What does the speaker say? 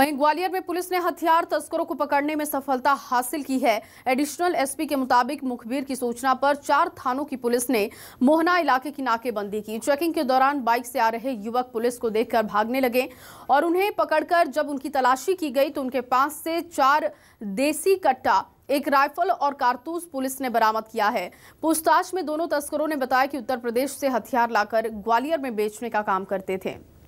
वहीं ग्वालियर में पुलिस ने हथियार तस्करों को पकड़ने में सफलता हासिल की है एडिशनल एसपी के मुताबिक मुखबिर की सूचना पर चार थानों की पुलिस ने मोहना इलाके की नाकेबंदी की चेकिंग के दौरान बाइक से आ रहे युवक पुलिस को देखकर भागने लगे और उन्हें पकड़कर जब उनकी तलाशी की गई तो उनके पास से चार देसी कट्टा एक राइफल और कारतूस पुलिस ने बरामद किया है पूछताछ में दोनों तस्करों ने बताया कि उत्तर प्रदेश से हथियार लाकर ग्वालियर में बेचने का काम करते थे